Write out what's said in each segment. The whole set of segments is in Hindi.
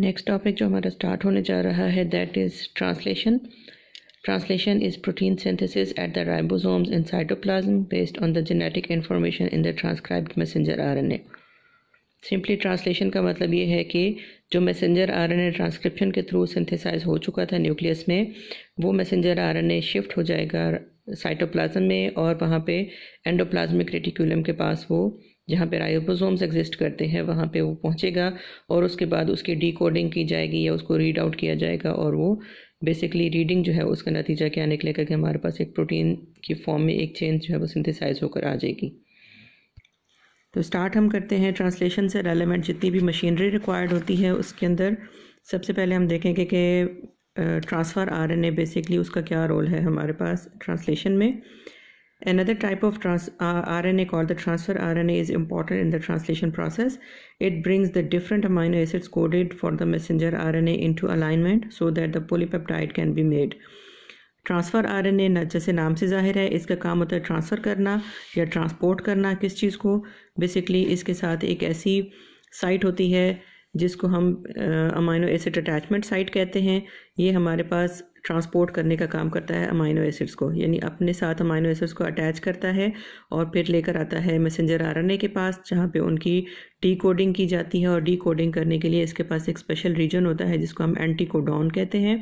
नेक्स्ट टॉपिक जो हमारा स्टार्ट होने जा रहा है that is translation translation is protein synthesis at the ribosomes in cytoplasm based on the genetic information in the transcribed messenger RNA simply translation का मतलब ये है कि जो मैसेंजर आरएनए ट्रांसक्रिप्शन के थ्रू सिंथेसाइज हो चुका था न्यूक्लियस में वो मैसेंजर आरएनए शिफ्ट हो जाएगा साइटोप्लाज्म में और वहाँ पे एंडोप्लाज्मिक रेटिकुलम के पास वो जहाँ पे राइबोसोम्स एग्जिस्ट करते हैं वहाँ पे वो पहुँचेगा और उसके बाद उसकी डिकोडिंग की जाएगी या उसको रीड आउट किया जाएगा और वो बेसिकली रीडिंग जो है उसका नतीजा क्या निकलेगा कि हमारे पास एक प्रोटीन की फॉर्म में एक चेंज जो है वो सिंथेसाइज होकर आ जाएगी तो स्टार्ट हम करते हैं ट्रांसलेशन से रेलिवेंट जितनी भी मशीनरी रिक्वायर्ड होती है उसके अंदर सबसे पहले हम देखेंगे कि ट्रांसफ़र आरएनए बेसिकली उसका क्या रोल है हमारे पास ट्रांसलेशन में Another type of trans, uh, RNA called the transfer RNA is important in the translation process. It brings the different amino acids coded for the messenger RNA into alignment so that the polypeptide can be made. Transfer R N जैसे नाम से जाहिर है इसका काम होता है ट्रांसफ़र करना या ट्रांसपोर्ट करना किस चीज़ को बेसिकली इसके साथ एक ऐसी साइट होती है जिसको हम अमाइनो एसिड अटैचमेंट साइट कहते हैं ये हमारे पास ट्रांसपोर्ट करने का काम करता है अमाइनो एसिड्स को यानी अपने साथ अमाइनो एसिड्स को अटैच करता है और फिर लेकर आता है मैसेंजर आरएनए के पास जहाँ पे उनकी डी कोडिंग की जाती है और डी कोडिंग करने के लिए इसके पास एक स्पेशल रीजन होता है जिसको हम एंटी कोडॉन कहते हैं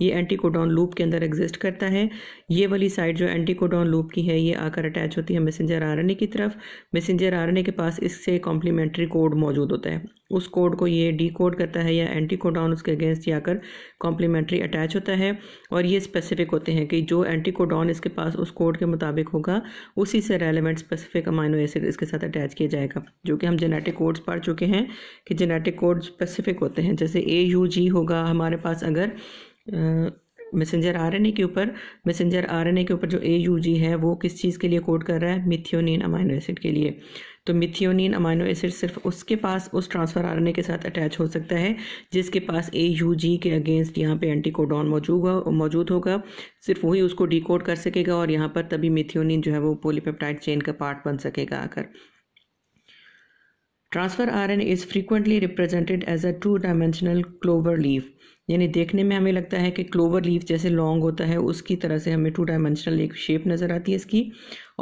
ये एंटी कोडॉन लूप के अंदर एग्जिस्ट करता है ये वाली साइड जो एंटी कोडॉन लूप की है ये आकर अटैच होती है मैसेंजर आर की तरफ मैसेंजर आर के पास इससे कॉम्प्लीमेंट्री कोड मौजूद होता है उस कोड को ये डी कोड करता है या एंटी कोडॉन उसके अगेंस्ट जाकर कॉम्प्लीमेंट्री अटैच होता है और ये स्पेसिफिक होते हैं कि जो एंटी कोडॉन इसके पास उस कोड के मुताबिक होगा उसी से रेलिवेंट स्पेसिफिक अमाइनो एसिड इसके साथ अटैच किया जाएगा जो कि हम जेनेटिक कोड्स पढ़ चुके हैं कि जेनेटिक कोड स्पेसिफिक होते हैं जैसे ए यू जी होगा हमारे पास अगर मैसेंजर आरएनए के ऊपर मैसेंजर आरएनए के ऊपर जो ए यू जी है वो किस चीज़ के लिए कोड कर रहा है मिथियोनिन अमाइनो एसिड के लिए तो मिथियोनिन अमाइनो एसिड सिर्फ उसके पास उस ट्रांसफर आरएनए के साथ अटैच हो सकता है जिसके पास ए यू जी के अगेंस्ट यहाँ पे एंटीकोडॉन मौजूद मौजूद होगा सिर्फ वही उसको डिकोड कर सकेगा और यहाँ पर तभी मिथियोनिन जो है वो पोलीपेप्टाइड चेन का पार्ट बन सकेगा आकर transfer R N is frequently represented as a two dimensional clover leaf यानी देखने में हमें लगता है कि क्लोवर लीफ जैसे लॉन्ग होता है उसकी तरह से हमें टू डायमेंशनल एक शेप नज़र आती है इसकी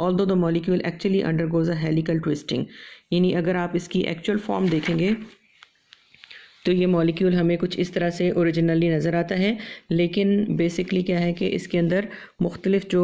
although the molecule actually undergoes a helical twisting यानी अगर आप इसकी एक्चुअल फॉर्म देखेंगे तो ये मॉलिक्यूल हमें कुछ इस तरह से ओरिजिनली नज़र आता है लेकिन बेसिकली क्या है कि इसके अंदर मुख्तलिफ जो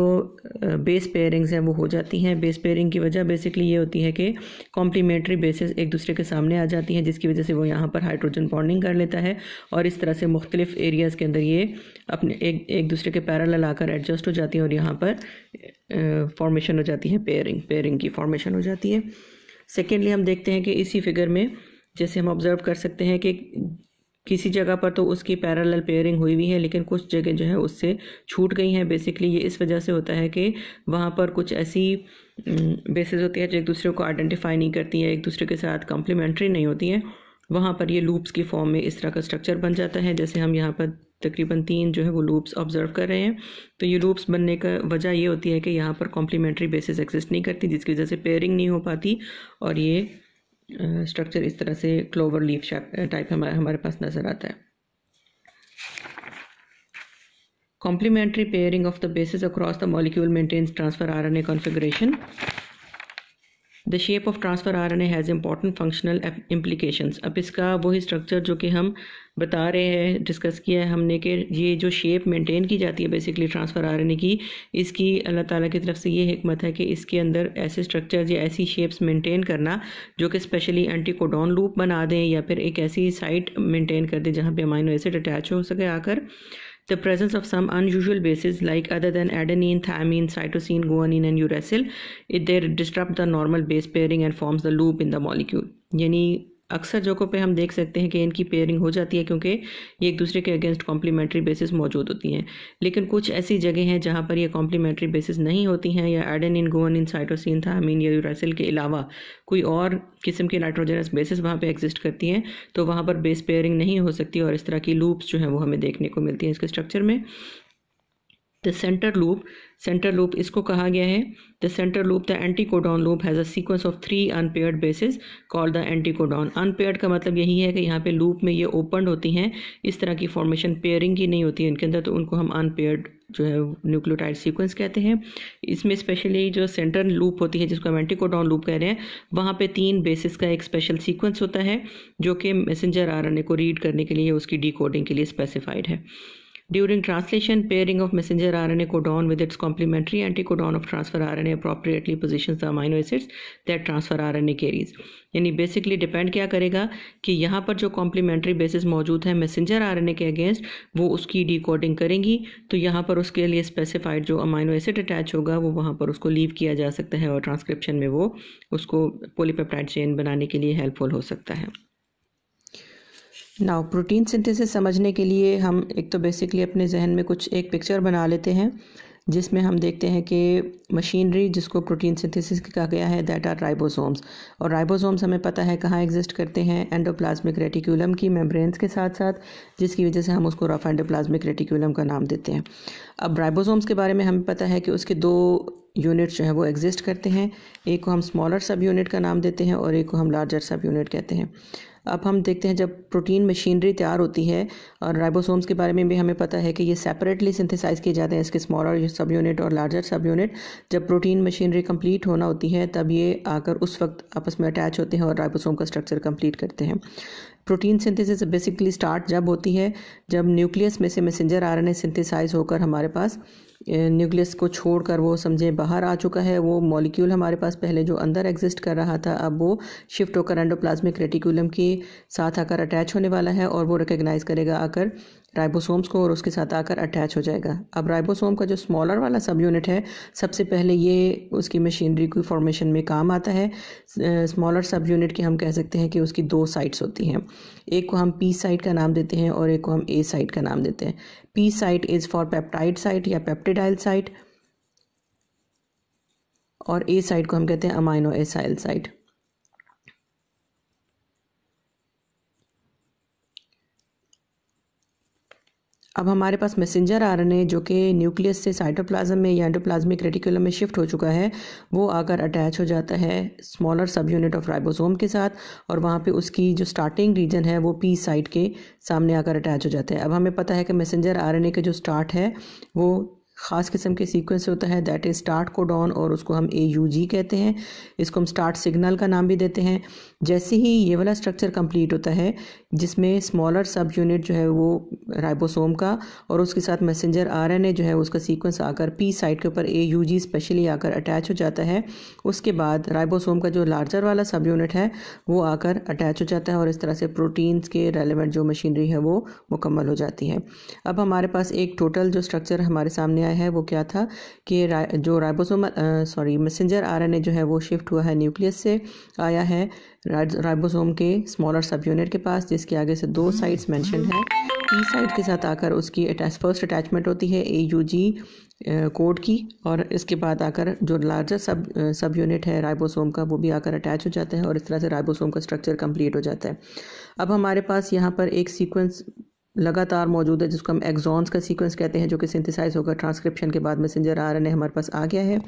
बेस पेयरिंग्स हैं वो हो जाती हैं बेस पेयरिंग की वजह बेसिकली ये होती है कि कॉम्प्लीमेंट्री बेसिस एक दूसरे के सामने आ जाती हैं जिसकी वजह से वो यहाँ पर हाइड्रोजन बॉन्डिंग कर लेता है और इस तरह से मुख्तलिफ एरियाज़ के अंदर ये अपने एक एक दूसरे के पैरल लाकर एडजस्ट हो जाती हैं और यहाँ पर फॉर्मेशन हो जाती है पेयरिंग पेयरिंग की फॉर्मेशन हो जाती है सेकेंडली हम देखते हैं कि इसी फिगर में जैसे हम ऑब्ज़र्व कर सकते हैं कि किसी जगह पर तो उसकी पैरेलल पेयरिंग हुई हुई है लेकिन कुछ जगह जो है उससे छूट गई हैं बेसिकली ये इस वजह से होता है कि वहाँ पर कुछ ऐसी बेसिस हम्म, होती है जो एक दूसरे को आइडेंटिफाई नहीं करती है एक दूसरे के साथ कॉम्प्लीमेंट्री नहीं होती है वहाँ पर ये लूप्स की फॉर्म में इस तरह का स्ट्रक्चर बन जाता है जैसे हम यहाँ पर तकरीबन तीन जो है वो लूप्स ऑब्जर्व कर रहे हैं तो ये लूप्स बनने का वजह ये होती है कि यहाँ पर कॉम्प्लीमेंट्री बेसिस एग्जिस्ट नहीं करती जिसकी वजह से पेयरिंग नहीं हो पाती और ये स्ट्रक्चर इस तरह से क्लोवर लीफ टाइप हमारे हमारे पास नज़र आता है complementary pairing of the bases across the molecule maintains transfer R N A configuration the shape of transfer R N A has important functional implications अब इसका वही स्ट्रक्चर जो कि हम बता रहे हैं डिस्कस किया है हमने कि ये जो शेप मेंटेन की जाती है basically transfer R N A की इसकी अल्लाह ताला की तरफ से ये हमत है कि इसके अंदर ऐसे स्ट्रक्चर या ऐसी शेप्स मेंटेन करना जो कि स्पेशली एंटीकोडॉन लूप बना दें या फिर एक ऐसी साइट मेंटेन कर दें जहाँ पर अमाइनो एसिड अटैच हो सके आकर The presence of some unusual bases like other than adenine, thymine, cytosine, guanine and uracil, it they disrupt the normal base pairing and forms the loop in the molecule. अक्सर जगहों पे हम देख सकते हैं कि इनकी पेयरिंग हो जाती है क्योंकि ये एक दूसरे के अगेंस्ट कॉम्प्लीमेंट्री बेसिस मौजूद होती हैं लेकिन कुछ ऐसी जगह हैं जहाँ पर ये कॉम्प्लीमेंट्री बेसिस नहीं होती हैं या adenine guanine cytosine अमीन या यूरासिल के अलावा कोई और किस्म के नाइट्रोजनस बेसिस वहाँ पर एग्जिस्ट करती हैं तो वहाँ पर बेस पेयरिंग नहीं हो सकती और इस तरह की लूप्स जो हैं वो हमें देखने को मिलती हैं इसके स्ट्रक्चर में the center loop center loop इसको कहा गया है the center loop the anticodon loop has a sequence of three unpaired bases call the anticodon unpaired का मतलब यही है कि यहाँ पे लूप में ये ओपन होती हैं इस तरह की फॉर्मेशन पेयरिंग की नहीं होती है इनके अंदर तो उनको हम अनपेयर्ड जो है न्यूक्लियोटाइड सीक्वेंस कहते हैं इसमें स्पेशली जो सेंटर लूप होती है जिसको हम एंटीकोडॉन लूप कह रहे हैं वहाँ पे तीन बेसिस का एक स्पेशल सीक्वेंस होता है जो कि मैसेंजर आरएनए को रीड करने के लिए उसकी कोडिंग के लिए स्पेसिफाइड है During translation, pairing of messenger RNA codon with its complementary anticodon of transfer RNA appropriately positions the amino acids that transfer RNA carries. यानी बेसिकली डिपेंड क्या करेगा कि यहाँ पर जो कॉम्प्लीमेंट्री बेसिस मौजूद है मैसेंजर आरएनए के अगेंस्ट वो उसकी डिकोडिंग करेंगी तो यहाँ पर उसके लिए स्पेसिफाइड जो अमाइनो एसिड अटैच होगा वो वहाँ पर उसको लीव किया जा सकता है और ट्रांसक्रिप्शन में वो उसको पोलीपेप्टाइड चेन बनाने के लिए हेल्पफुल हो सकता है नाउ प्रोटीन सिंथेसिस समझने के लिए हम एक तो बेसिकली अपने जहन में कुछ एक पिक्चर बना लेते हैं जिसमें हम देखते हैं कि मशीनरी जिसको प्रोटीन सिंथेसिस कहा गया है दैट आर राइबोसोम्स और राइबोसोम्स हमें पता है कहाँ एग्जिस्ट करते हैं एंडोप्लाज्मिक रेटिकुलम की मेम्ब्रेन्स के साथ साथ जिसकी वजह से हम उसको रफ एंडोप्लाज्मिक रेटिकुलम का नाम देते हैं अब राइबोसोम्स के बारे में हमें पता है कि उसके दो यूनिट जो है वो एग्जिस्ट करते हैं एक को हम स्मॉलर सब यूनिट का नाम देते हैं और एक को हम लार्जर सब यूनिट कहते हैं अब हम देखते हैं जब प्रोटीन मशीनरी तैयार होती है और राइबोसोम्स के बारे में भी हमें पता है कि ये सेपरेटली सिंथेसाइज किए जाते हैं इसके स्मॉलर सब यूनिट और लार्जर सब यूनिट जब प्रोटीन मशीनरी कंप्लीट होना होती है तब ये आकर उस वक्त आपस में अटैच होते हैं और राइबोसोम का स्ट्रक्चर कंप्लीट करते हैं प्रोटीन सिंथेसिस बेसिकली स्टार्ट जब होती है जब न्यूक्लियस में से मैसेंजर आरएनए सिंथेसाइज होकर हमारे पास न्यूक्लियस को छोड़कर वो समझे बाहर आ चुका है वो मॉलिक्यूल हमारे पास पहले जो अंदर एग्जिस्ट कर रहा था अब वो शिफ्ट होकर एंडोप्लाज्मिक रेटिकुलम के साथ आकर अटैच होने वाला है और वो रिकग्नाइज करेगा आकर राइबोसोम्स को और उसके साथ आकर अटैच हो जाएगा अब राइबोसोम का जो स्मॉलर वाला सब यूनिट है सबसे पहले ये उसकी मशीनरी की फॉर्मेशन में काम आता है स्मॉलर सब यूनिट की हम कह सकते हैं कि उसकी दो साइट्स होती हैं एक को हम पी साइट का नाम देते हैं और एक को हम ए साइट का नाम देते हैं P site is for peptide site या पेप्टिडाइल साइट और ए साइट को हम कहते हैं अमाइनो एसाइल साइट अब हमारे पास मैसेंजर आरएनए जो कि न्यूक्लियस से साइटोप्लाज्म में या एंडोप्लाज्मिक रेटिकुलम में शिफ्ट हो चुका है वो आकर अटैच हो जाता है smaller subunit of ribosome के साथ और वहाँ पे उसकी जो स्टार्टिंग रीजन है वो पी साइट के सामने आकर अटैच हो जाता है अब हमें पता है कि मैसेंजर आरएनए के जो स्टार्ट है वो ख़ास किस्म के सीक्वेंस होता है दैट इज़ स्टार्ट कोडॉन और उसको हम ए यू जी कहते हैं इसको हम स्टार्ट सिग्नल का नाम भी देते हैं जैसे ही ये वाला स्ट्रक्चर कंप्लीट होता है जिसमें स्मॉलर सब यूनिट जो है वो राइबोसोम का और उसके साथ मैसेंजर आरएनए जो है उसका सीक्वेंस आकर पी साइट के ऊपर ए यू जी स्पेशली आकर अटैच हो जाता है उसके बाद राइबोसोम का जो लार्जर वाला सब यूनिट है वो आकर अटैच हो जाता है और इस तरह से प्रोटीन्स के रेलिवेंट जो मशीनरी है वो मुकम्मल हो जाती है अब हमारे पास एक टोटल जो स्ट्रक्चर हमारे सामने आया है वो क्या था कि जो राइबोसोम सॉरी मैसेंजर ए जो है वो शिफ्ट हुआ है न्यूक्लियस से आया है राइबोसोम के स्मॉलर सब यूनिट के पास जिसके आगे से दो साइड्स मैंशन है ई साइड के साथ आकर उसकी अटैच फर्स्ट अटैचमेंट होती है ए यू जी कोड की और इसके बाद आकर जो लार्जर सब सब यूनिट है राइबोसोम का वो भी आकर अटैच हो जाता है और इस तरह से राइबोसोम का स्ट्रक्चर कंप्लीट हो जाता है अब हमारे पास यहाँ पर एक सीक्वेंस लगातार मौजूद है जिसको हम एग्जॉन्स का सीक्वेंस कहते हैं जो कि सिंथेसाइज होकर ट्रांसक्रिप्शन के बाद मैसेंजर आर एन हमारे पास आ गया है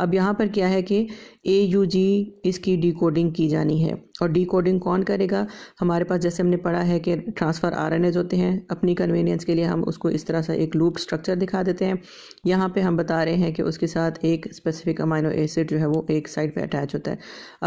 अब यहाँ पर क्या है कि ए यू जी इसकी कोडिंग की जानी है और कोडिंग कौन करेगा हमारे पास जैसे हमने पढ़ा है कि ट्रांसफ़र आर एन होते हैं अपनी कन्वीनियंस के लिए हम उसको इस तरह से एक लूप स्ट्रक्चर दिखा देते हैं यहाँ पे हम बता रहे हैं कि उसके साथ एक स्पेसिफिक अमाइनो एसिड जो है वो एक साइड पे अटैच होता है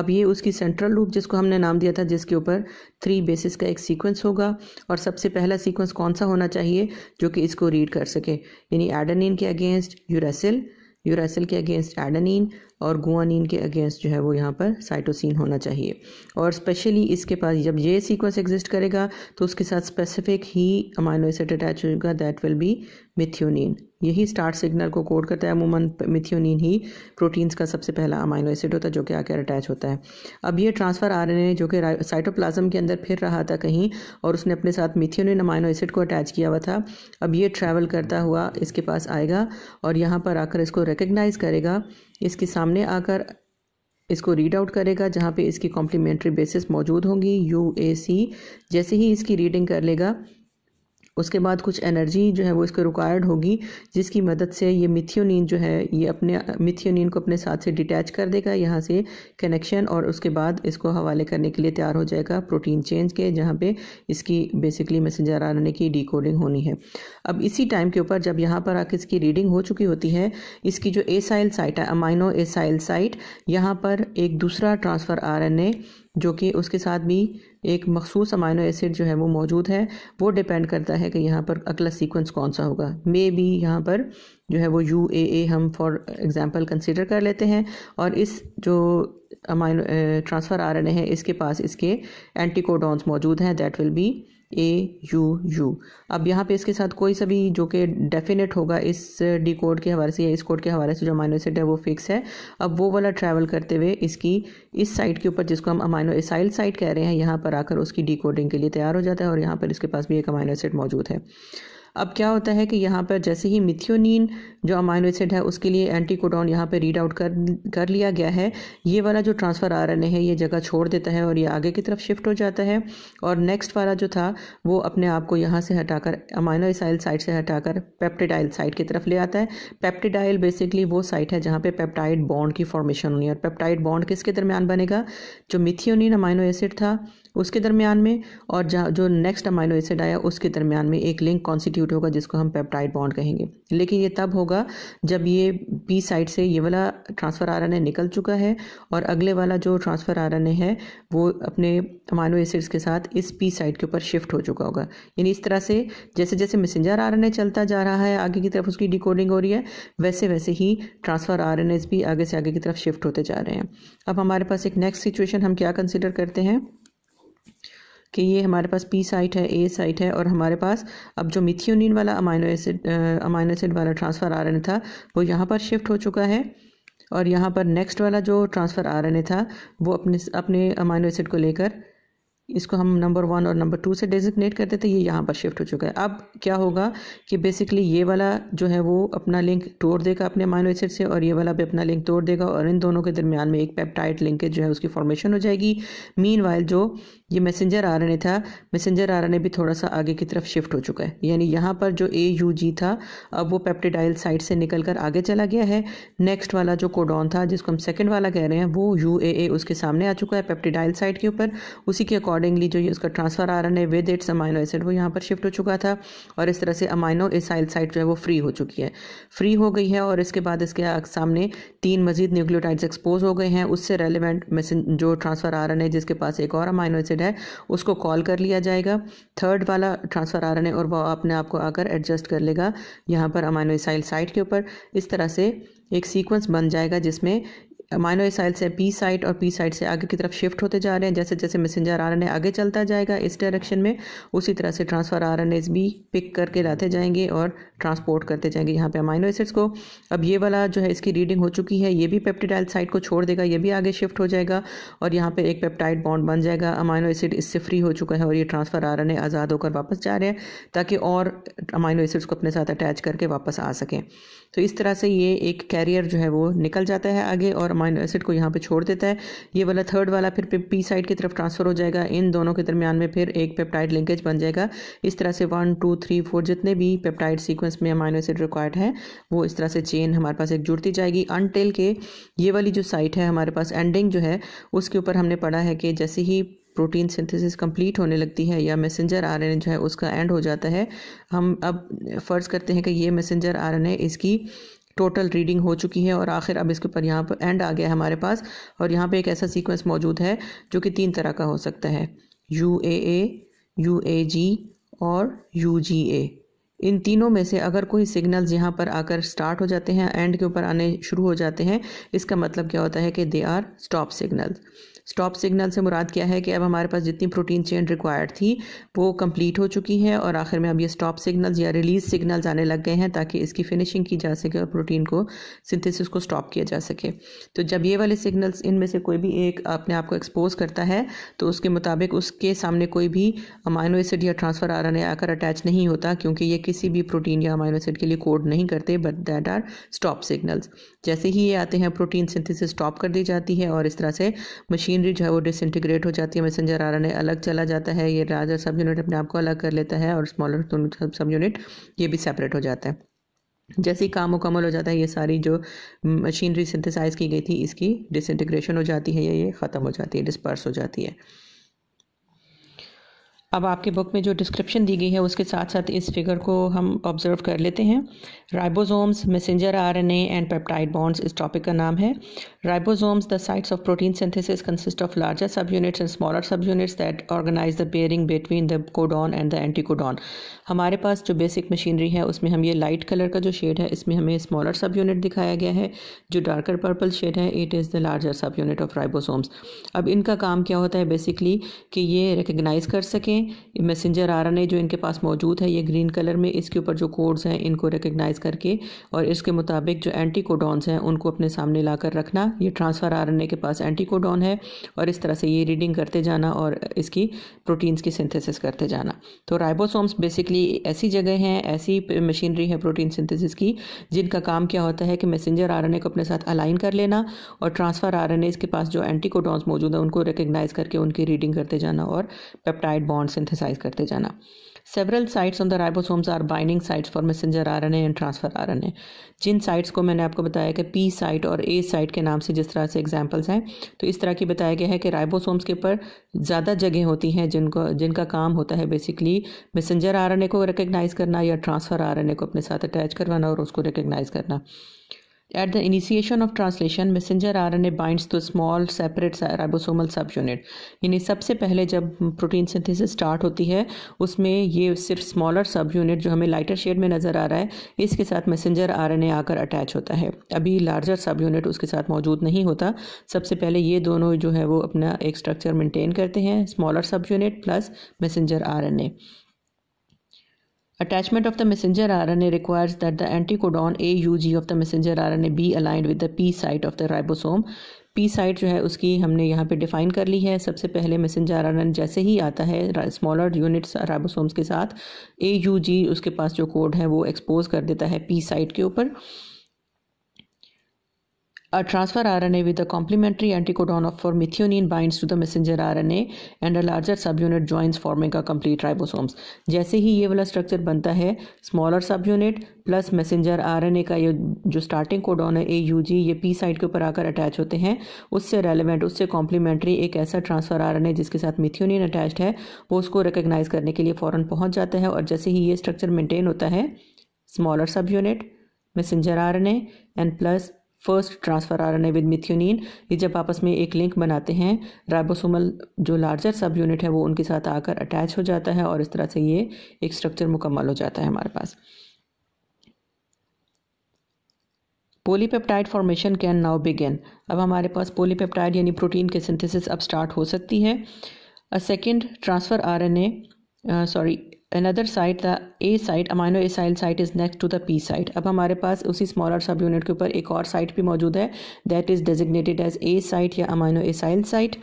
अब ये उसकी सेंट्रल लूप जिसको हमने नाम दिया था जिसके ऊपर थ्री बेसिस का एक सीक्वेंस होगा और सबसे पहला सीक्वेंस कौन सा होना चाहिए जो कि इसको रीड कर सके यानी एडनिन के अगेंस्ट यूरेसिल यूरासिल के अगेंस्ट एडनिन और गुआनिन के अगेंस्ट जो है वो यहाँ पर साइटोसिन होना चाहिए और स्पेशली इसके पास जब ये सीक्वेंस एग्जिस्ट करेगा तो उसके साथ स्पेसिफिक ही अमाइनो एसिड अटैच होगा दैट विल बी मिथ्योनिन यही स्टार्ट सिग्नल को कोड करता है अमूमन मिथ्योनिन ही प्रोटीन्स का सबसे पहला अमाइनो एसिड होता है जो कि आकर अटैच होता है अब ये ट्रांसफ़र आ रहे जो कि साइटोप्लाज्म के अंदर फिर रहा था कहीं और उसने अपने साथ मिथ्योनिन अमाइनो एसिड को अटैच किया हुआ था अब ये ट्रैवल करता हुआ इसके पास आएगा और यहाँ पर आकर इसको रिकग्नाइज़ करेगा इसके सामने आकर इसको रीड आउट करेगा जहाँ पे इसकी कॉम्प्लीमेंट्री बेसिस मौजूद होंगी यू ए सी जैसे ही इसकी रीडिंग कर लेगा उसके बाद कुछ एनर्जी जो है वो इसको रिक्वायर्ड होगी जिसकी मदद से ये मिथियोनिन जो है ये अपने मिथियोनिन को अपने साथ से डिटैच कर देगा यहाँ से कनेक्शन और उसके बाद इसको हवाले करने के लिए तैयार हो जाएगा प्रोटीन चेंज के जहाँ पे इसकी बेसिकली मैसेंजर आर की डिकोडिंग होनी है अब इसी टाइम के ऊपर जब यहाँ पर आके इसकी रीडिंग हो चुकी होती है इसकी जो एसाइल साइट है अमाइनो एसाइल साइट यहाँ पर एक दूसरा ट्रांसफ़र आर जो कि उसके साथ भी एक मखसूस अमाइनो एसिड जो है वो मौजूद है वो डिपेंड करता है कि यहाँ पर अगला सीक्वेंस कौन सा होगा मे बी यहाँ पर जो है वो यू ए ए हम फॉर एग्ज़ाम्पल कंसिडर कर लेते हैं और इस जो amino transfer R N A है इसके पास इसके एंटीकोडॉन्स मौजूद हैं that will be A U U अब यहाँ पे इसके साथ कोई सा भी जो कि डेफिनेट होगा इस डी कोड के हवाले से या इस कोड के हवाले से जो अमाइनो एसिड है वो फिक्स है अब वो वाला ट्रैवल करते हुए इसकी इस साइट के ऊपर जिसको हम अमाइनो एसाइल साइट कह रहे हैं यहाँ पर आकर उसकी डी के लिए तैयार हो जाता है और यहाँ पर इसके पास भी एक अमाइनो एसिड मौजूद है अब क्या होता है कि यहाँ पर जैसे ही मिथियोनिन जो अमाइनो एसिड है उसके लिए एंटीकोडॉन यहाँ पर रीड आउट कर कर लिया गया है ये वाला जो ट्रांसफ़र आ रहे है ये जगह छोड़ देता है और ये आगे की तरफ शिफ्ट हो जाता है और नेक्स्ट वाला जो था वो अपने आप को यहाँ से हटाकर अमाइनो एसाइल साइट से हटाकर पेप्टिडाइल साइट की तरफ ले आता है पेप्टिडाइल बेसिकली वो साइट है जहाँ पर पेप्टाइड बॉन्ड की फॉर्मेशन होनी है और पेप्टाइड बॉन्ड किसके दरमियान बनेगा जो मिथियोनिन अमाइनो एसिड था उसके दरमियान में और जहाँ जो नेक्स्ट अमाइनो एसिड आया उसके दरमियान में एक लिंक कॉन्स्टिट्यूट होगा जिसको हम पेप्टाइड बॉन्ड कहेंगे लेकिन ये तब होगा जब ये पी साइड से ये वाला ट्रांसफ़र आर निकल चुका है और अगले वाला जो ट्रांसफ़र आर है वो अपने अमाइनो एसिड्स के साथ इस पी साइड के ऊपर शिफ्ट हो चुका होगा यानी इस तरह से जैसे जैसे मैसेंजर आर चलता जा रहा है आगे की तरफ उसकी डिकोडिंग हो रही है वैसे वैसे ही ट्रांसफ़र आर भी आगे से आगे की तरफ शिफ्ट होते जा रहे हैं अब हमारे पास एक नेक्स्ट सिचुएशन हम क्या कंसिडर करते हैं कि ये हमारे पास पी साइट है ए साइट है और हमारे पास अब जो मिथियोनिन वाला अमाइनो एसिड अमाइनो एसिड वाला ट्रांसफ़र आ रहा था वो यहाँ पर शिफ्ट हो चुका है और यहाँ पर नेक्स्ट वाला जो ट्रांसफ़र आ रहा था वो अपने अपने अमाइनो एसिड को लेकर इसको हम नंबर वन और नंबर टू से डेजिग्नेट करते थे ये यहाँ पर शिफ्ट हो चुका है अब क्या होगा कि बेसिकली ये वाला जो है वो अपना लिंक तोड़ देगा अपने अमाइनो एसिड से और ये वाला भी अपना लिंक तोड़ देगा और इन दोनों के दरमियान में एक पेप्टाइड लिंकेज जो है उसकी फॉर्मेशन हो जाएगी मीन जो ये मैसेंजर आर था मैसेंजर आर भी थोड़ा सा आगे की तरफ शिफ्ट हो चुका है यानी यहाँ पर जो ए यू जी था अब वो पेप्टिडाइल साइड से निकल कर आगे चला गया है नेक्स्ट वाला जो कोडॉन था जिसको हम सेकेंड वाला कह रहे हैं वो यू ए ए उसके सामने आ चुका है पेप्टिडाइल साइड के ऊपर उसी के अकॉर्डिंगली जो ये उसका ट्रांसफर आर रहा है विद इट्स अमाइनो एसिड वो यहाँ पर शिफ्ट हो चुका था और इस तरह से अमाइनो एसाइल साइड जो है वो फ्री हो चुकी है फ्री हो गई है और इसके बाद इसके सामने तीन मजीद न्यूक्लियोटाइड्स एक्सपोज हो गए हैं उससे रेलिवेंट जो ट्रांसफर आ रहा है जिसके पास एक और अमाइनो एसिड है है उसको कॉल कर लिया जाएगा थर्ड वाला ट्रांसफ़र रहा है और वह अपने आप को आकर एडजस्ट कर लेगा यहाँ पर अमाइनो इसाइल साइट के ऊपर इस तरह से एक सीक्वेंस बन जाएगा जिसमें अमाइनो से पी साइट और पी साइट से आगे की तरफ शिफ्ट होते जा रहे हैं जैसे जैसे मैसेंजर आर आगे चलता जाएगा इस डायरेक्शन में उसी तरह से ट्रांसफ़र आर एन बी पिक करके लाते जाएंगे और ट्रांसपोर्ट करते जाएंगे यहाँ पे अमाइनो एसिड्स को अब ये वाला जो है इसकी रीडिंग हो चुकी है ये भी पेप्टिडाइल साइड को छोड़ देगा ये भी आगे शिफ्ट हो जाएगा और यहाँ पे एक पेप्टाइड बॉन्ड बन जाएगा अमाइनो एसिड इससे फ्री हो चुका है और ये ट्रांसफ़र आर एन आज़ाद होकर वापस जा रहे हैं ताकि और अमाइनो एसिड्स को अपने साथ अटैच करके वापस आ सकें तो इस तरह से ये एक कैरियर जो है वो निकल जाता है आगे और अमाइनो एसिड को यहाँ पर छोड़ देता है ये वाला थर्ड वाला फिर पी साइड की तरफ ट्रांसफ़र हो जाएगा इन दोनों के दरमियान में फिर एक पेप्टाइड लिंकेज बन जाएगा इस तरह से वन टू थ्री फोर जितने भी पेप्टाइड सीक्वेंस सीक्वेंस में अमाइनो एसिड रिक्वायर्ड है वो इस तरह से चेन हमारे पास एक जुड़ती जाएगी अनटेल के ये वाली जो साइट है हमारे पास एंडिंग जो है उसके ऊपर हमने पढ़ा है कि जैसे ही प्रोटीन सिंथेसिस कंप्लीट होने लगती है या मैसेंजर आरएनए जो है उसका एंड हो जाता है हम अब फ़र्ज़ करते हैं कि ये मैसेंजर आरएनए इसकी टोटल रीडिंग हो चुकी है और आखिर अब इसके ऊपर यहाँ पर एंड आ गया है हमारे पास और यहाँ पे एक ऐसा सीक्वेंस मौजूद है जो कि तीन तरह का हो सकता है U A A U A जी और यू जी ए इन तीनों में से अगर कोई सिग्नल्स यहाँ पर आकर स्टार्ट हो जाते हैं एंड के ऊपर आने शुरू हो जाते हैं इसका मतलब क्या होता है कि they are stop signals stop signal से मुराद क्या है कि अब हमारे पास जितनी प्रोटीन चेन रिक्वायर्ड थी वो कंप्लीट हो चुकी है और आखिर में अब ये स्टॉप सिग्नल्स या रिलीज सिग्नल्स आने लग गए हैं ताकि इसकी फिनिशिंग की जा सके और प्रोटीन को सिंथेसिस को स्टॉप किया जा सके तो जब ये वाले सिग्नल्स इनमें से कोई भी एक अपने आप को एक्सपोज करता है तो उसके मुताबिक उसके सामने कोई भी अमाइनो एसिड या ट्रांसफर आर आकर अटैच नहीं होता क्योंकि ये किसी भी प्रोटीन या अमाइनो एसिड के लिए कोड नहीं करते but that are stop signals जैसे ही ये आते हैं प्रोटीन सिंथेसिस स्टॉप कर दी जाती है और इस तरह से मशीन मशीनरी जो है वो डिसइंटीग्रेट हो जाती है मैसेंजर आर अलग चला जाता है ये राजा सब यूनिट अपने आप को अलग कर लेता है और स्मॉलर दोनों सब यूनिट ये भी सेपरेट हो जाता है जैसे ही काम मुकम्मल हो जाता है ये सारी जो मशीनरी सिंथेसाइज की गई थी इसकी डिसइंटीग्रेशन हो जाती है या ये ख़त्म हो जाती है डिस्पर्स हो जाती है अब आपके बुक में जो डिस्क्रिप्शन दी गई है उसके साथ साथ इस फिगर को हम ऑब्जर्व कर लेते हैं ribosomes messenger RNA and peptide bonds इस टॉपिक का नाम है Ribosomes, the sites of protein synthesis, consist of larger subunits and smaller subunits that organize the bearing between the codon and the anticodon. हमारे पास जो बेसिक मशीनरी है उसमें हम ये लाइट कलर का जो शेड है इसमें हमें स्मॉलर सब यूनिट दिखाया गया है जो डार्कर पर्पल शेड है it is the larger subunit of ribosomes अब इनका काम क्या होता है बेसिकली कि ये रिकग्नाइज़ कर सकें मैसेंजर आर जो इनके पास मौजूद है ये ग्रीन कलर में इसके ऊपर जो कोड्स हैं इनको रिकग्नाइज़ करके और इसके मुताबिक जो एंटी कोडॉन्स हैं उनको अपने सामने ला कर रखना ये ट्रांसफ़र आरएनए के पास एंटीकोडॉन है और इस तरह से ये रीडिंग करते जाना और इसकी प्रोटीन्स की सिंथेसिस करते जाना तो राइबोसोम्स बेसिकली ऐसी जगह हैं ऐसी मशीनरी है प्रोटीन सिंथेसिस की जिनका काम क्या होता है कि मैसेंजर ए को अपने साथ अलाइन कर लेना और ट्रांसफ़र आरएनए के पास जो एंटीकोडॉन्स मौजूद हैं उनको रिकग्नाइज करके उनकी रीडिंग करते जाना और पेप्टाइड बॉन्ड सिंथेसाइज करते जाना Several sites on the ribosomes are binding sites for messenger RNA and transfer RNA. जिन साइट्स को मैंने आपको बताया कि पी साइट और ए साइट के नाम से जिस तरह से एग्जाम्पल्स हैं तो इस तरह की बताया गया है कि राइबोसोम्स के ऊपर ज़्यादा जगह होती हैं जिनको जिनका काम होता है बेसिकली मैसेंजर ए को रिकग्नाइज करना या ट्रांसफ़र ए को अपने साथ अटैच करवाना और उसको रिकग्नाइज करना At the initiation of translation, messenger RNA binds to a small separate ribosomal subunit. यानी सबसे पहले जब प्रोटीन सिंथिस स्टार्ट होती है उसमें ये सिर्फ स्मॉलर सब यूनिट जो हमें लाइटर शेड में नज़र आ रहा है इसके साथ मैसेंजर आर एन ए आकर अटैच होता है अभी लार्जर सब यूनिट उसके साथ मौजूद नहीं होता सबसे पहले ये दोनों जो है वो अपना एक स्ट्रक्चर मेंटेन करते हैं smaller subunit plus messenger R N A Attachment of the messenger RNA requires that the anticodon AUG of the messenger RNA be aligned with the P site of the ribosome. P site जो है उसकी हमने यहाँ पे डिफ़ाइन कर ली है सबसे पहले मैसेंजर आर जैसे ही आता है स्मॉलर यूनिट्स राइबोसोम्स के साथ ए यू जी उसके पास जो कोड है वो एक्सपोज कर देता है पी साइट के ऊपर A transfer RNA with a complementary anticodon for methionine binds to the messenger RNA and a larger subunit joins forming a complete ribosomes. जैसे ही ये वाला स्ट्रक्चर बनता है smaller subunit plus messenger ए का ये जो स्टार्टिंग कोडॉन है ए यू जी ये पी साइड के ऊपर आकर अटैच होते हैं उससे रेलिवेंट उससे कॉम्प्लीमेंट्री एक ऐसा ट्रांसफर आरएनए जिसके साथ मिथ्योनिन अटैच्ड है वो उसको रिकोगनाइज करने के लिए फ़ौरन पहुंच जाता है और जैसे ही ये स्ट्रक्चर मेंटेन होता है smaller subunit messenger R N and plus first transfer A with methionine ये जब आपस में एक लिंक बनाते हैं राइबोसोमल जो लार्जर सब यूनिट है वो उनके साथ आकर अटैच हो जाता है और इस तरह से ये एक स्ट्रक्चर मुकम्मल हो जाता है हमारे पास polypeptide formation can now begin अब हमारे पास पोलीपेप्टाइड यानी प्रोटीन के सिंथेसिस अब स्टार्ट हो सकती है a second transfer R N A sorry another site the A site aminoacyl site is next to the P site अब हमारे पास उसी स्मॉलर सब यूनिट के ऊपर एक और साइट भी मौजूद है that is designated as A site या aminoacyl site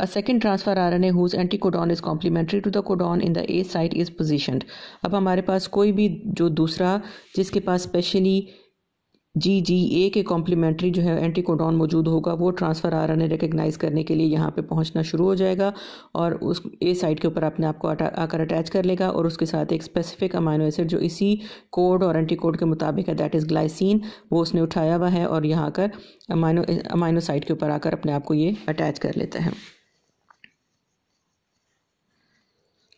transfer uh transfer whose anticodon is complementary to the codon in the A site is position अब हमारे पास कोई भी जो दूसरा जिसके पास स्पेशली जी जी ए के कॉम्प्लीमेंट्री जो है एंटीकोडॉन मौजूद होगा वो transfer R N A recognize करने के लिए यहाँ पे पहुँचना शुरू हो जाएगा और उस ए साइट के ऊपर अपने आप को आकर अटैच कर लेगा और उसके साथ एक स्पेसिफिक अमाइनो एसिड जो इसी कोड और एंटी कोड के मुताबिक है दैट इज़ ग्लाइसिन वो उसने उठाया हुआ है और यहाँ आकर अमाइनो अमाइनो साइट के ऊपर आकर अपने आप को ये अटैच कर लेता है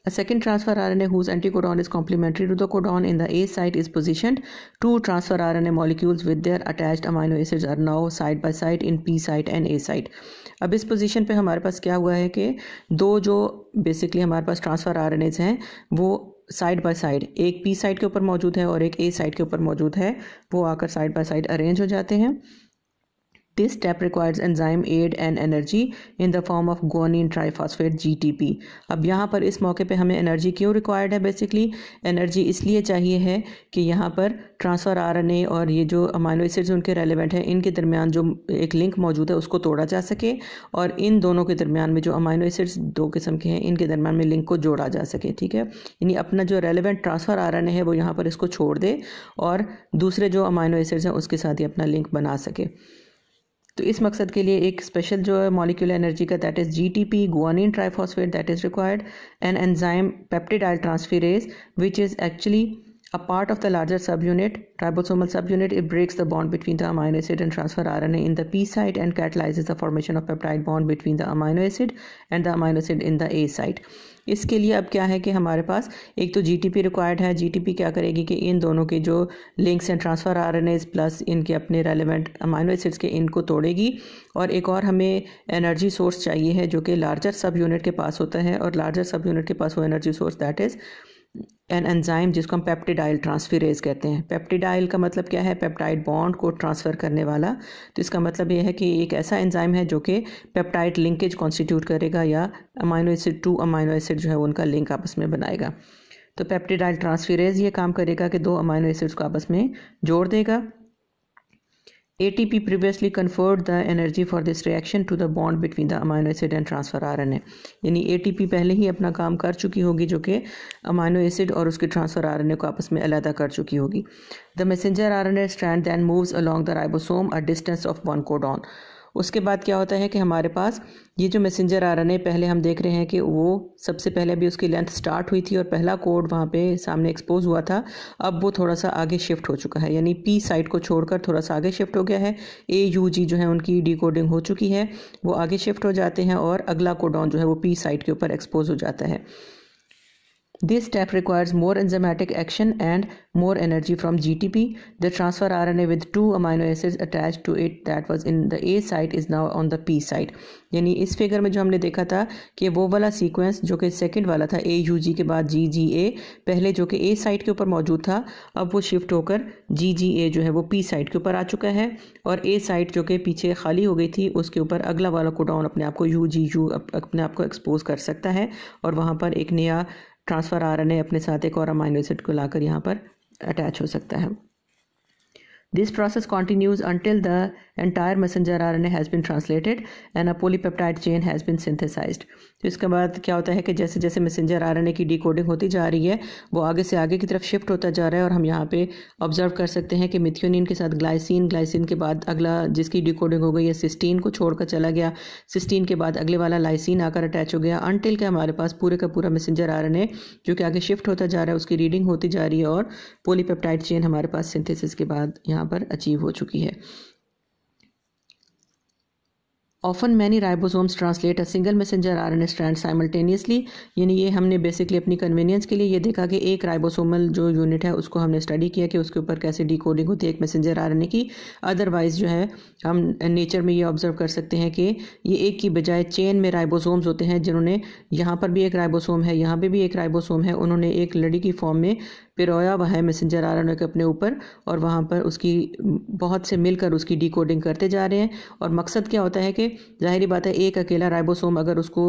A second transfer RNA whose anticodon is complementary to the codon in the A site is positioned. Two transfer RNA molecules with their attached amino acids are now side by side in P site and A site. अब इस पोजीशन पे हमारे पास क्या हुआ है कि दो जो बेसिकली हमारे पास ट्रांसफर आर हैं वो साइड बाय साइड एक पी साइड के ऊपर मौजूद है और एक ए साइड के ऊपर मौजूद है वो आकर साइड बाय साइड अरेंज हो जाते हैं This step requires enzyme aid and energy in the form of guanine triphosphate GTP. अब यहाँ पर इस मौके पे हमें एनर्जी क्यों रिक्वायर्ड है बेसिकली एनर्जी इसलिए चाहिए है कि यहाँ पर ट्रांसफ़र आरएनए और ये जो अमाइनो एसिड्स उनके रेलिवेंट हैं इनके दरमियान जो एक लिंक मौजूद है उसको तोड़ा जा सके और इन दोनों के दरमियान में जो अमाइनो एसिड्स दो किस्म के हैं इनके दरमियान में लिंक को जोड़ा जा सके ठीक है यानी अपना जो रेलिवेंट ट्रांसफ़र ए है वो यहाँ पर इसको छोड़ दे और दूसरे जो अमाइनो एसिड्स हैं उसके साथ ही अपना लिंक बना सके तो इस मकसद के लिए एक स्पेशल जो है मॉलिकुलर एनर्जी का that is G T P guanine triphosphate that is required an enzyme peptidyl transferase which is actually A part of the larger subunit, ribosomal subunit, it breaks the bond between the amino acid and transfer RNA in the P site and catalyzes the formation of peptide bond between the amino acid and the amino acid in the A site. इसके लिए अब क्या है कि हमारे पास एक तो जी रिक्वायर्ड है जी क्या करेगी कि इन दोनों के जो लिंक्स हैं ट्रांसफ़र आर एन प्लस इनके अपने रेलिवेंट अमाइनो एसिड्स के इनको तोड़ेगी और एक और हमें एनर्जी सोर्स चाहिए है जो कि लार्जर सब यूनिट के पास होता है और लार्जर सब यूनिट के पास वो energy source that is an enzyme जिसको हम पेप्टिडाइल ट्रांसफरेज कहते हैं पेप्टिडाइल का मतलब क्या है पेप्टाइड बॉन्ड को ट्रांसफ़र करने वाला तो इसका मतलब यह है कि एक ऐसा एंजाइम है जो कि पेप्टाइड लिंकेज कॉन्स्टिट्यूट करेगा या amino acid to amino acid जो है उनका लिंक आपस में बनाएगा तो पेप्टिडाइल ट्रांसफरेज ये काम करेगा कि दो अमाइनो एसिड्स को आपस में जोड़ देगा A T P previously ATP previously conferred the energy for this reaction to the bond between the amino acid and transfer A यानी पी पहले ही अपना काम कर चुकी होगी जो कि अमाइनो एसिड और उसके ट्रांसफर आर एन ए को आपस में अलहदा कर चुकी होगी the messenger R RNA strand then moves along the ribosome a distance of one codon उसके बाद क्या होता है कि हमारे पास ये जो मैसेंजर आ रहा है पहले हम देख रहे हैं कि वो सबसे पहले अभी उसकी लेंथ स्टार्ट हुई थी और पहला कोड वहाँ पे सामने एक्सपोज हुआ था अब वो थोड़ा सा आगे शिफ्ट हो चुका है यानी पी साइड को छोड़कर थोड़ा सा आगे शिफ्ट हो गया है ए यू जी जो है उनकी डी हो चुकी है वो आगे शिफ्ट हो जाते हैं और अगला कोडाउन जो है वो पी साइड के ऊपर एक्सपोज हो जाता है This step requires more enzymatic action and more energy from GTP. The transfer RNA with two amino acids attached to it that was in the A site is now on the P site. यानी इस फिगर में जो हमने देखा था कि वो वाला सीक्वेंस जो कि सेकेंड वाला था ए यू जी के बाद जी जी ए पहले जो कि ए साइट के ऊपर मौजूद था अब वो शिफ्ट होकर जी जी ए जो है वो पी साइट के ऊपर आ चुका है और ए साइट जो कि पीछे खाली हो गई थी उसके ऊपर अगला वाला कोडाउन अपने आप को यू जी यू अपने आप को एक्सपोज कर सकता है और वहाँ पर एक नया ट्रांसफ़र आर एन ए अपने साथ एक और अमाइनो एसिड को लाकर यहाँ पर अटैच हो सकता है this process continues until the entire messenger R has been translated and a polypeptide chain has been synthesized तो इसके बाद क्या होता है कि जैसे जैसे मैसेंजर आर एन ए की डिकोडिंग होती जा रही है वो आगे से आगे की तरफ शिफ्ट होता जा रहा है और हम यहाँ पे ऑब्जर्व कर सकते हैं कि मिथ्योनिन के साथ ग्लाइसिन ग्लाइसिन के बाद अगला जिसकी डिकोडिंग हो गई है सिस्टीन को छोड़कर चला गया सिस्टीन के बाद अगले वाला लाइसिन आकर अटैच हो गया अनटिल के हमारे पास पूरे का पूरा मैसेंजर आर जो कि आगे शिफ्ट होता जा रहा है उसकी रीडिंग होती जा रही है और पोलीपेप्टाइड चेन हमारे पास सिंथेसिस के बाद यहाँ पर अचीव हो चुकी है often many ribosomes translate a single messenger R N strand simultaneously यानी ये हमने बेसिकली अपनी कन्वीनियंस के लिए ये देखा कि एक राइबोसोमल जो यूनिट है उसको हमने स्टडी किया कि उसके ऊपर कैसे डी कोडिंग होती है एक मैसेंजर आर की अदरवाइज़ जो है हम नेचर में ये ऑब्जर्व कर सकते हैं कि ये एक की बजाय चेन में राइबोसोम्स होते हैं जिन्होंने यहाँ पर भी एक राइबोसोम है यहाँ पर भी एक राइबोसोम है उन्होंने एक लड़ी की फॉर्म में फिर रोया वहाँ मैसेंजर आर के अपने ऊपर और वहाँ पर उसकी बहुत से मिलकर उसकी डी करते जा रहे हैं और मकसद क्या होता है कि जाहिर बात है एक अकेला राइबोसोम अगर उसको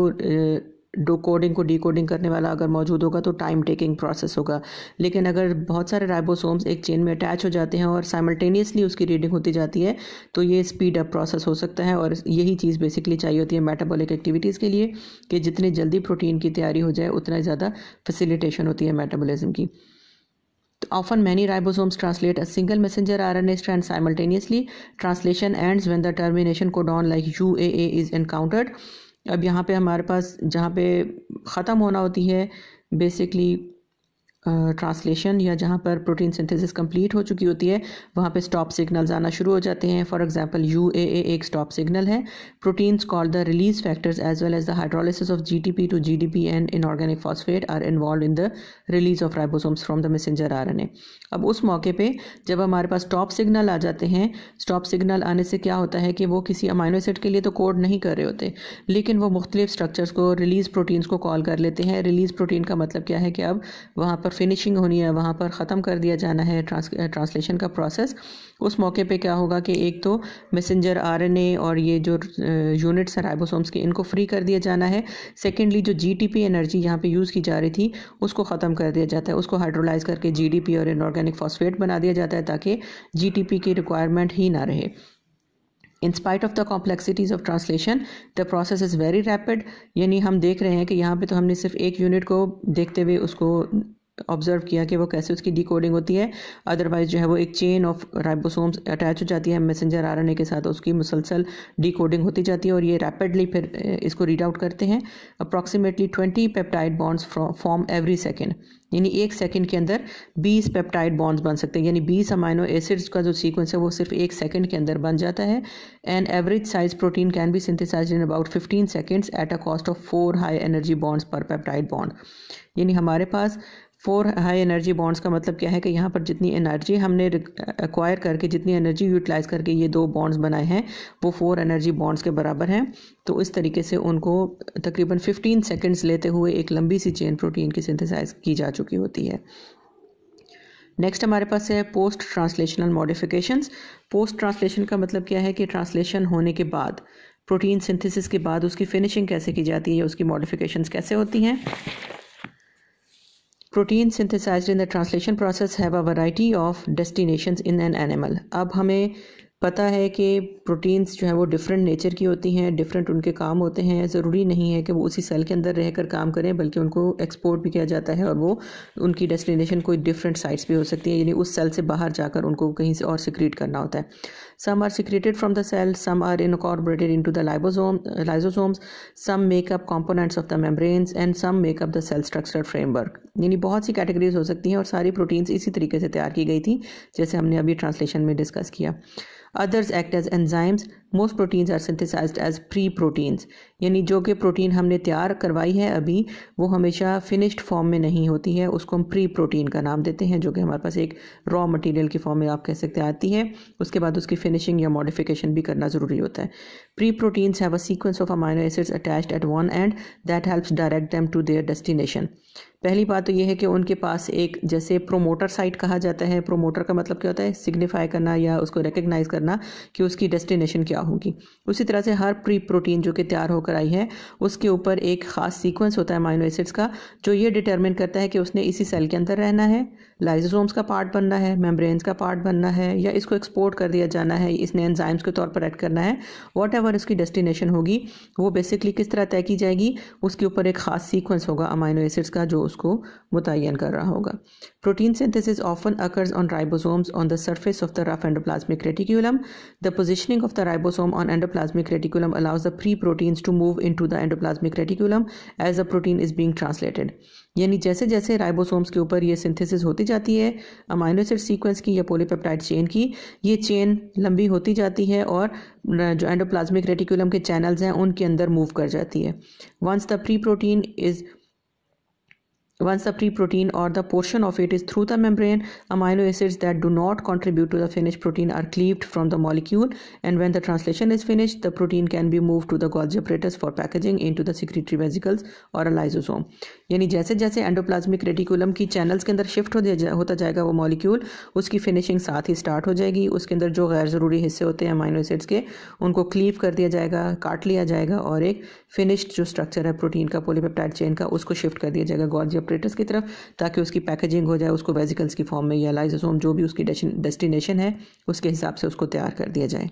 डो कोडिंग को डी करने वाला अगर मौजूद होगा तो टाइम टेकिंग प्रोसेस होगा लेकिन अगर बहुत सारे राइबोसोम्स एक चेन में अटैच हो जाते हैं और साइमल्टेनियसली उसकी रीडिंग होती जाती है तो ये स्पीड अप प्रोसेस हो सकता है और यही चीज़ बेसिकली चाहिए होती है मेटाबॉलिक एक्टिविटीज़ के लिए कि जितनी जल्दी प्रोटीन की तैयारी हो जाए उतना ज़्यादा फैसिलिटेशन होती है मेटाबोलिज़म की Often many ribosomes translate a single messenger RNA strand simultaneously. Translation ends when the termination codon like UAA is encountered. अब यहाँ पे हमारे पास जहाँ पे ख़त्म होना होती है बेसिकली ट्रांसलेशन या जहाँ पर प्रोटीन सिंथेसिस कंप्लीट हो चुकी होती है वहाँ पे स्टॉप सिग्नल्स आना शुरू हो जाते हैं फॉर एग्जांपल यू ए एक स्टॉप सिग्नल है proteins call the release factors as well as the hydrolysis of G T P to G D P and inorganic phosphate are involved in the release of ribosomes from the messenger R N A अब उस मौके पर जब हमारे पास स्टॉप सिग्नल आ जाते हैं स्टॉप सिग्नल आने से क्या होता है कि वो किसी अमाइनो एसिड के लिए तो कोड नहीं कर रहे होते लेकिन वो मुख्तलिफ स्ट्रक्चर्स को रिलीज प्रोटीन्स को कॉल कर लेते हैं रिलीज प्रोटीन का मतलब क्या है कि अब वहाँ पर फिनिशिंग होनी है वहाँ पर ख़त्म कर दिया जाना है ट्रांस ट्रांसलेशन का प्रोसेस उस मौके पे क्या होगा कि एक तो मैसेंजर आरएनए और ये जो यूनिट्स हैं राइबोसोम्स के इनको फ्री कर दिया जाना है सेकेंडली जो जीटीपी एनर्जी यहाँ पे यूज़ की जा रही थी उसको ख़त्म कर दिया जाता है उसको हाइड्रोलाइज करके पी और इनऑर्गेनिक फॉस्फेट बना दिया जाता है ताकि पी की रिक्वायरमेंट ही ना रहे in spite of the complexities of translation the process is very rapid यानी हम देख रहे हैं कि यहाँ पे तो हमने सिर्फ एक यूनिट को देखते हुए उसको ऑब्जर्व किया कि वो कैसे उसकी डिकोडिंग होती है अदरवाइज जो है वो एक चेन ऑफ राइबोसोम्स अटैच हो जाती है मैसेंजर रहने के साथ उसकी मुसलसल डिकोडिंग होती जाती है और ये रैपिडली फिर इसको रीड आउट करते हैं approximately twenty peptide bonds form every second यानी एक सेकंड के अंदर बीस पेप्टाइड बॉन्ड्स बन सकते हैं यानी बीस अमाइनो एसिड्स का जो सीक्वेंस है वो सिर्फ एक सेकंड के अंदर बन जाता है and average size protein can be synthesize in about fifteen seconds at a cost of four high energy bonds per peptide bond यानी हमारे पास फोर हाई एनर्जी बॉन्ड्स का मतलब क्या है कि यहाँ पर जितनी एनर्जी हमने एक्वायर करके जितनी एनर्जी यूटिलाइज करके ये दो बॉन्ड्स बनाए हैं वो फोर एनर्जी बॉन्ड्स के बराबर हैं तो इस तरीके से उनको तकरीबन 15 सेकंड्स लेते हुए एक लंबी सी चेन प्रोटीन की सिंथेसाइज की जा चुकी होती है नेक्स्ट हमारे पास है post translational modifications post translation का मतलब क्या है कि ट्रांसलेशन होने के बाद प्रोटीन सिंथेसिस के बाद उसकी फिनिशिंग कैसे की जाती है उसकी मॉडिफिकेशंस कैसे होती हैं protein synthesized in the translation process have a variety of destinations in an animal अब हमें पता है कि प्रोटीन्स जो है वो डिफरेंट नेचर की होती हैं डिफरेंट उनके काम होते हैं ज़रूरी नहीं है कि वो उसी सेल के अंदर रह कर काम करें बल्कि उनको एक्सपोर्ट भी किया जाता है और वो उनकी डेस्टिनेशन कोई डिफरेंट साइट्स भी हो सकती है यानी उस सेल से बाहर जाकर उनको कहीं से और सिक्रीट करना होता है some are secreted from the cell some are incorporated into the lysosome lysosomes some make up components of the membranes and some make up the cell structure framework यानी बहुत सी कैटेगरीज हो सकती हैं और सारी प्रोटीन्स इसी तरीके से तैयार की गई थी जैसे हमने अभी ट्रांसलेशन में डिस्कस किया Others act as enzymes most proteins are synthesize as preproteins यानी जो कि प्रोटीन हमने तैयार करवाई है अभी वो हमेशा फिनिश्ड फॉर्म में नहीं होती है उसको हम प्री प्रोटीन का नाम देते हैं जो कि हमारे पास एक रॉ मटेरियल की फॉर्म में आप कह सकते आती है उसके बाद उसकी फिनिशिंग या मॉडिफिकेशन भी करना ज़रूरी होता है preproteins have a sequence of amino acids attach at one end that helps direct them to their destination पहली बात तो यह है कि उनके पास एक जैसे प्रोमोटर साइट कहा जाता है प्रोमोटर का मतलब क्या होता है सिग्निफाई करना या उसको रिकग्नाइज करना कि उसकी डेस्टिनेशन क्या क्या होगी उसी तरह से हर प्री प्रोटीन जो कि तैयार होकर आई है उसके ऊपर एक ख़ास सीक्वेंस होता है माइनो एसिड्स का जो ये डिटर्मिन करता है कि उसने इसी सेल के अंदर रहना है लाइजोसोम्स का पार्ट बनना है मेम्ब्रेन्स का पार्ट बनना है या इसको एक्सपोर्ट कर दिया जाना है इसने एंजाइम्स के तौर पर एक्ट करना है वॉट एवर उसकी डेस्टिनेशन होगी वो बेसिकली किस तरह तय की जाएगी उसके ऊपर एक खास सीक्वेंस होगा अमाइनो एसिड्स का जो उसको मुतन कर रहा होगा protein synthesis often occurs on ribosomes on the surface of the rough endoplasmic reticulum the positioning of the ribosome on endoplasmic reticulum allows the preproteins to move into the endoplasmic reticulum as the protein is being translated यानी जैसे जैसे राइबोसोम्स के ऊपर ये सिंथेसिस होती जाती है अमाइनो एसिड सीक्वेंस की या पोलीपेप्टाइड चेन की ये चेन लंबी होती जाती है और जो एंडोप्लाज्मिक रेटिकुलम के चैनल्स हैं उनके अंदर मूव कर जाती है once the preprotein is once the preprotein और the portion of it is through the membrane amino acids that do not contribute to the finish protein are cleaved from the molecule and when the translation is finish the protein can be move to the Golgi apparatus for packaging into the secretory vesicles और अलाइजोसोम यानी जैसे जैसे एंडोप्लाजमिक रेटिकुलम की चैनल्स के अंदर शिफ्ट हो जा, होता जाएगा वो मॉलिक्यूल उसकी फिनिशिंग साथ ही स्टार्ट हो जाएगी उसके अंदर जो गैर जरूरी हिस्से होते हैं अमाइनो एसिड्स के उनको क्लीव कर दिया जाएगा काट लिया जाएगा और एक फिनिश्ड जो स्ट्रक्चर है प्रोटीन का पोलिपेप्टाइड चेन का उसको शिफ्ट कर दिया जाएगा गॉल्जर ऑपरेटर्स की तरफ ताकि उसकी पैकेजिंग हो जाए उसको वेजिकल्स की फॉर्म में या लाइजोसोम जो भी उसकी डेस्टिनेशन है उसके हिसाब से उसको तैयार कर दिया जाए